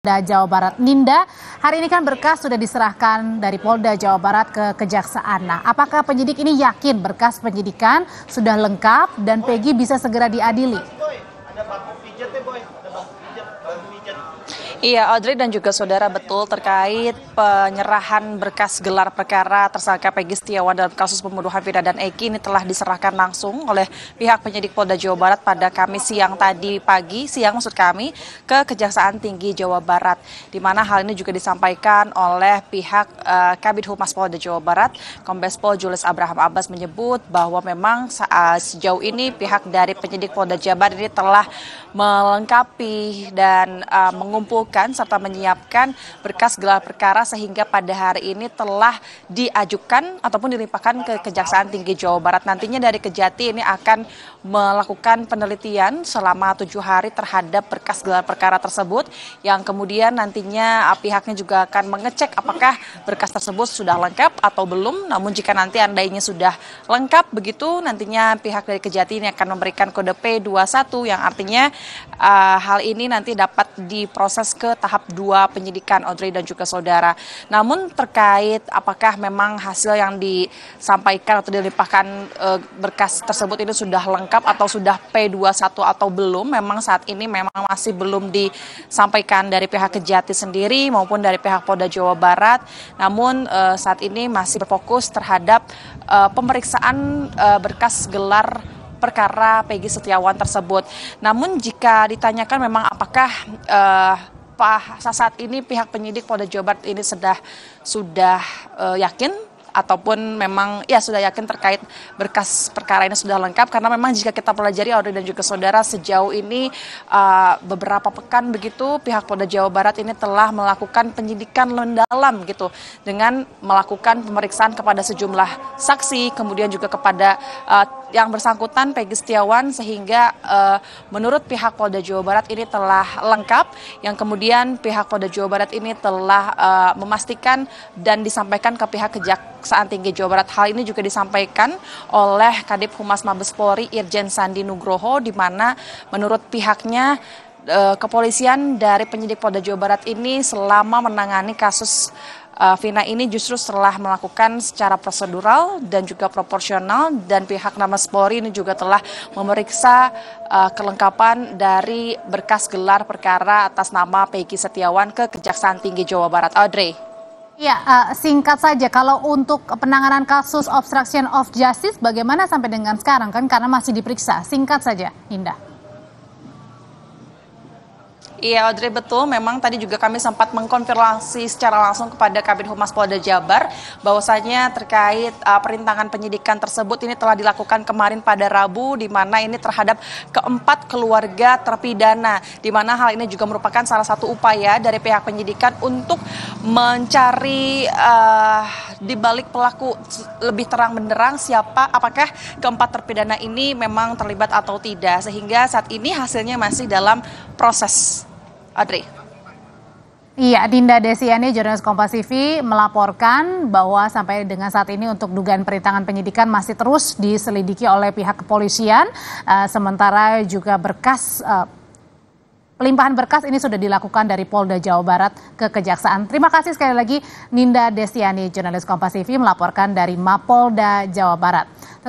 Polda Jawa Barat. Ninda, hari ini kan berkas sudah diserahkan dari Polda Jawa Barat ke Kejaksaan. Nah, apakah penyidik ini yakin berkas penyidikan sudah lengkap dan Peggy bisa segera diadili? Iya, Audrey dan juga saudara betul terkait penyerahan berkas gelar perkara tersangka Peggy Setiawan dalam kasus pembunuhan Vida dan Eki ini telah diserahkan langsung oleh pihak penyidik Polda Jawa Barat pada Kamis siang tadi pagi, siang maksud kami, ke Kejaksaan Tinggi Jawa Barat. Di mana hal ini juga disampaikan oleh pihak uh, Kabit Humas Polda Jawa Barat, Kombes Pol Julius Abraham Abbas menyebut bahwa memang saat eh, sejauh ini pihak dari penyidik Polda Jabar ini telah melengkapi dan uh, mengumpulkan dilakukan serta menyiapkan berkas gelar perkara sehingga pada hari ini telah diajukan ataupun dilimpahkan ke Kejaksaan Tinggi Jawa Barat. Nantinya dari Kejati ini akan melakukan penelitian selama tujuh hari terhadap berkas gelar perkara tersebut yang kemudian nantinya uh, pihaknya juga akan mengecek apakah berkas tersebut sudah lengkap atau belum. Namun jika nanti andainya sudah lengkap begitu nantinya pihak dari Kejati ini akan memberikan kode P21 yang artinya uh, hal ini nanti dapat diproses ke tahap dua penyidikan Audrey dan juga saudara. Namun terkait apakah memang hasil yang disampaikan atau dilimpahkan eh, berkas tersebut ini sudah lengkap atau sudah P21 atau belum, memang saat ini memang masih belum disampaikan dari pihak Kejati sendiri maupun dari pihak Polda Jawa Barat. Namun eh, saat ini masih berfokus terhadap eh, pemeriksaan berkas gelar perkara Peggy Setiawan tersebut. Namun jika ditanyakan memang apakah uh, saat ini pihak penyidik Polda Jawa Barat ini sudah sudah uh, yakin ataupun memang ya sudah yakin terkait berkas perkara ini sudah lengkap karena memang jika kita pelajari Audrey dan juga saudara sejauh ini uh, beberapa pekan begitu pihak Polda Jawa Barat ini telah melakukan penyidikan mendalam gitu dengan melakukan pemeriksaan kepada sejumlah saksi kemudian juga kepada uh, yang bersangkutan Peggy Setiawan sehingga uh, menurut pihak Polda Jawa Barat ini telah lengkap yang kemudian pihak Polda Jawa Barat ini telah uh, memastikan dan disampaikan ke pihak Kejaksaan Tinggi Jawa Barat. Hal ini juga disampaikan oleh Kadip Humas Mabes Polri Irjen Sandi Nugroho di mana menurut pihaknya eh, kepolisian dari penyidik Polda Jawa Barat ini selama menangani kasus Eh, Vina ini justru setelah melakukan secara prosedural dan juga proporsional dan pihak Nama spori ini juga telah memeriksa eh, kelengkapan dari berkas gelar perkara atas nama Peggy Setiawan ke Kejaksaan Tinggi Jawa Barat. Audrey. Ya, uh, singkat saja kalau untuk penanganan kasus obstruction of justice bagaimana sampai dengan sekarang kan karena masih diperiksa. Singkat saja, Indah. Iya Audrey betul, memang tadi juga kami sempat mengkonfirmasi secara langsung kepada Kabin Humas Polda Jabar bahwasanya terkait uh, perintangan penyidikan tersebut ini telah dilakukan kemarin pada Rabu di mana ini terhadap keempat keluarga terpidana di mana hal ini juga merupakan salah satu upaya dari pihak penyidikan untuk mencari uh, di balik pelaku lebih terang benderang siapa apakah keempat terpidana ini memang terlibat atau tidak sehingga saat ini hasilnya masih dalam proses Audrey. Iya, Dinda Desiani, jurnalis Kompas TV melaporkan bahwa sampai dengan saat ini untuk dugaan perintangan penyidikan masih terus diselidiki oleh pihak kepolisian. Uh, sementara juga berkas uh, Pelimpahan berkas ini sudah dilakukan dari Polda Jawa Barat ke Kejaksaan. Terima kasih sekali lagi Ninda Desiani, jurnalis Kompas TV melaporkan dari Mapolda Jawa Barat.